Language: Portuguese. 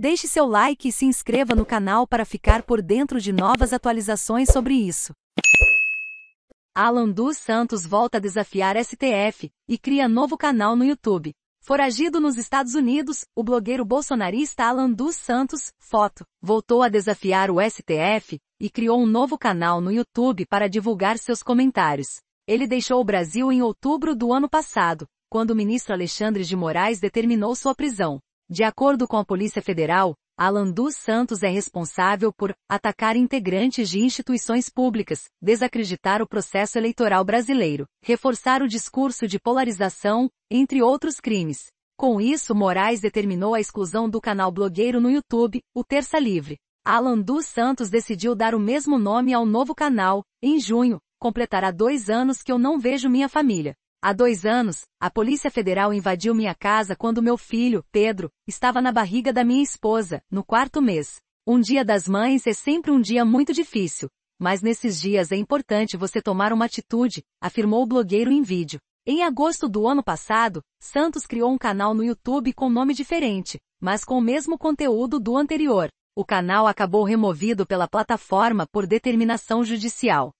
Deixe seu like e se inscreva no canal para ficar por dentro de novas atualizações sobre isso. Alan dos Santos volta a desafiar STF e cria novo canal no YouTube. Foragido nos Estados Unidos, o blogueiro bolsonarista Alan dos Santos, foto, voltou a desafiar o STF e criou um novo canal no YouTube para divulgar seus comentários. Ele deixou o Brasil em outubro do ano passado, quando o ministro Alexandre de Moraes determinou sua prisão. De acordo com a Polícia Federal, Alan dos Santos é responsável por atacar integrantes de instituições públicas, desacreditar o processo eleitoral brasileiro, reforçar o discurso de polarização, entre outros crimes. Com isso, Moraes determinou a exclusão do canal blogueiro no YouTube, o Terça Livre. Alan dos Santos decidiu dar o mesmo nome ao novo canal, em junho, completará dois anos que eu não vejo minha família. Há dois anos, a Polícia Federal invadiu minha casa quando meu filho, Pedro, estava na barriga da minha esposa, no quarto mês. Um dia das mães é sempre um dia muito difícil, mas nesses dias é importante você tomar uma atitude, afirmou o blogueiro em vídeo. Em agosto do ano passado, Santos criou um canal no YouTube com nome diferente, mas com o mesmo conteúdo do anterior. O canal acabou removido pela plataforma por determinação judicial.